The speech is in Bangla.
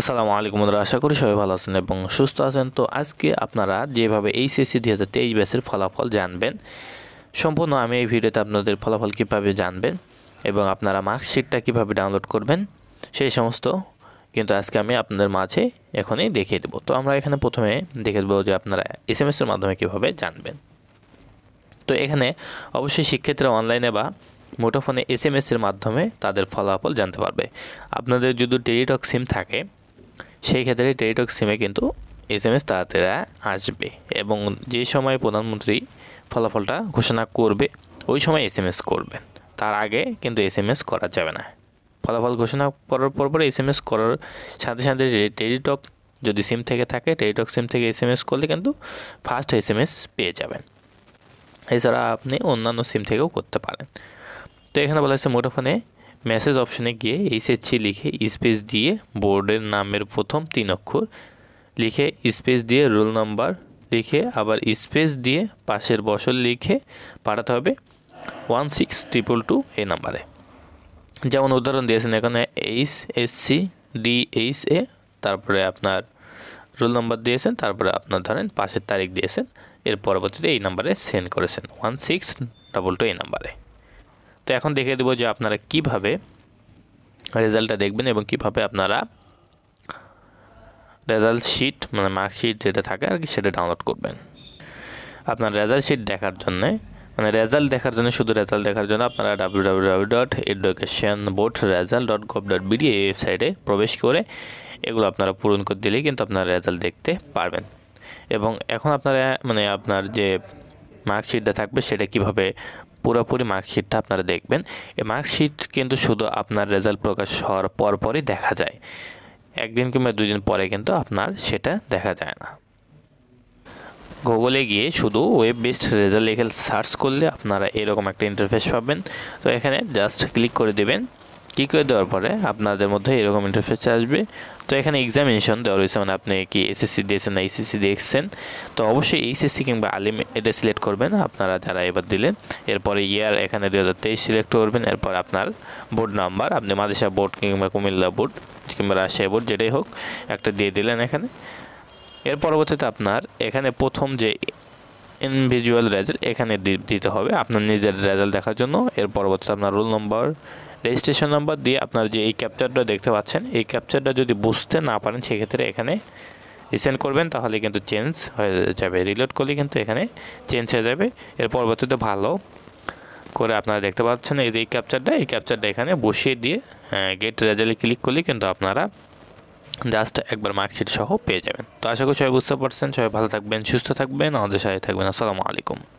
আসসালামু আলাইকুম বন্ধুরা আশা করি সবাই ভালো আছেন এবং সুস্থ আছেন তো আজকে আপনারা যেভাবে এইচএসসি দুই হাজার তেইশ ব্যাচের ফলাফল জানবেন সম্পূর্ণ আমি এই ভিডিওতে আপনাদের ফলাফল কীভাবে জানবেন এবং আপনারা মার্কশিটটা কীভাবে ডাউনলোড করবেন সেই সমস্ত কিন্তু আজকে আমি আপনাদের মাঝে এখনই দেখিয়ে দেবো তো আমরা এখানে প্রথমে দেখে দেবো যে আপনারা এস এম এসের মাধ্যমে কীভাবে জানবেন তো এখানে অবশ্যই শিক্ষার্থীরা অনলাইনে বা মোটোফোনে এস এম এসের মাধ্যমে তাদের ফলাফল জানতে পারবে আপনাদের যদি টেলিটক সিম থাকে সেই ক্ষেত্রে টেলিটক সিমে কিন্তু এস এম এস তাড়াতাড়ি আসবে এবং যে সময় প্রধানমন্ত্রী ফলাফলটা ঘোষণা করবে ওই সময় এস এম এস করবেন তার আগে কিন্তু এস এম এস করা যাবে না ফলাফল ঘোষণা করার পর পরে এস এম এস করার সাথে সাথে টেলিটক যদি সিম থেকে থাকে টেলিটক সিম থেকে এস এম এস করলে কিন্তু ফার্স্ট এস এম এস পেয়ে যাবেন এছাড়া আপনি অন্যান্য সিম থেকেও করতে পারেন তো এখানে বলা হয়েছে মোটোফোনে মেসেজ অপশনে গিয়ে এইচএসসি লিখে স্পেস দিয়ে বোর্ডের নামের প্রথম তিন অক্ষর লিখে স্পেস দিয়ে রোল নাম্বার লিখে আবার স্পেস দিয়ে পাশের বছর লিখে পাঠাতে হবে ওয়ান সিক্স ট্রিপল টু এ নাম্বারে যেমন উদাহরণ দিয়েছেন এখানে H S C D H A তারপরে আপনার রোল নাম্বার দিয়েছেন তারপরে আপনার ধরেন পাশের তারিখ দিয়েছেন এর পরবর্তীতে এই নাম্বারে সেন্ড করেছেন ওয়ান সিক্স ডাবল টু এই নাম্বারে তো এখন দেখে দেবো যে আপনারা কীভাবে রেজাল্টটা দেখবেন এবং কিভাবে আপনারা রেজাল্ট শিট মানে মার্কশিট যেটা থাকে আর কি সেটা ডাউনলোড করবেন আপনার রেজাল্ট শিট দেখার জন্যে মানে রেজাল্ট দেখার জন্য শুধু রেজাল্ট দেখার জন্য আপনারা W W W dot education board result dot gov dot BD এই ওয়েবসাইটে প্রবেশ করে এগুলো আপনারা পূরণ করে দিলেই কিন্তু আপনারা রেজাল্ট দেখতে পারবেন এবং এখন আপনারা মানে আপনার যে মার্কশিটটা থাকবে সেটা কিভাবে পুরোপুরি মার্কশিটটা আপনারা দেখবেন এই মার্কশিট কিন্তু শুধু আপনার রেজাল্ট প্রকাশ হওয়ার পরপরই দেখা যায় একদিন কিংবা দুদিন পরে কিন্তু আপনার সেটা দেখা যায় না গুগলে গিয়ে শুধু ওয়েব বেসড রেজাল্ট লিখে সার্চ করলে আপনারা এরকম একটা ইন্টারফেস পাবেন তো এখানে জাস্ট ক্লিক করে দেবেন ক্লিক করে দেওয়ার পরে আপনাদের মধ্যে এরকম ইন্টারফেস আসবে তো এখানে এক্সামিনেশন দেওয়া রয়েছে মানে আপনি কি এসএসসি দিয়েছেন না এসএসসি e দিয়েছেন তো অবশ্যই এইচএসসি e কিংবা আলিম এটা সিলেক্ট করবেন আপনারা যারা এবার দিলেন এরপরে ইয়ার এখানে দু সিলেক্ট করবেন এরপর আপনার বোর্ড নাম্বার আপনি মাদেশা বোর্ড কিংবা কুমিল্লা বোর্ড কিংবা রাজশাহী বোর্ড যেটাই হোক একটা দিয়ে দিলেন এখানে এর পরবর্তীতে আপনার এখানে প্রথম যে ইনভিজুয়াল রেজাল্ট এখানে দিতে হবে আপনার নিজের রেজাল্ট দেখার জন্য এর পরবর্তীতে আপনার রোল নম্বর রেজিস্ট্রেশন নাম্বার দিয়ে আপনার যে এই ক্যাপচারটা দেখতে পাচ্ছেন এই ক্যাপচারটা যদি বুঝতে না পারেন সেক্ষেত্রে এখানে রিসেন্ড করবেন তাহলে কিন্তু চেঞ্জ হয়ে যাবে রিলোড করলে কিন্তু এখানে চেঞ্জ হয়ে যাবে এর পরবর্তীতে ভালো করে আপনারা দেখতে পাচ্ছেন এই যে এই ক্যাপচারটা এই ক্যাপচারটা এখানে বসিয়ে দিয়ে গেট রেজাল্টে ক্লিক করলে কিন্তু আপনারা জাস্ট একবার মার্কশিট সহ পেয়ে যাবেন তো আশা করি সবাই বুঝতে পারছেন সবাই ভালো থাকবেন সুস্থ থাকবেন আমাদের সাথে থাকবেন আসসালামু আলাইকুম